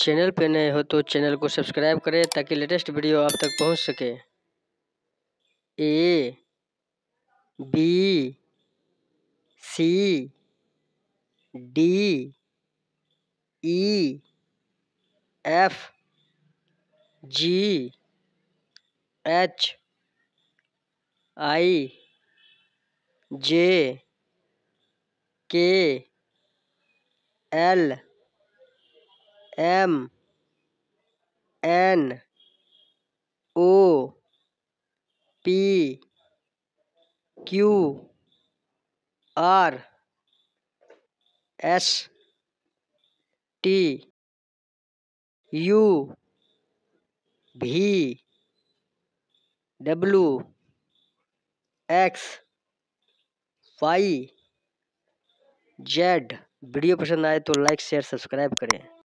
channel पर नए हो तो चैनल को सब्सक्राइब करें ताकि लेटेस्ट वीडियो आप तक पहुंच सके A B C D E F G H I J K L M N O P Q R S T U V W X Y Z video पसंद आए तो लाइक शेयर सब्सक्राइब करें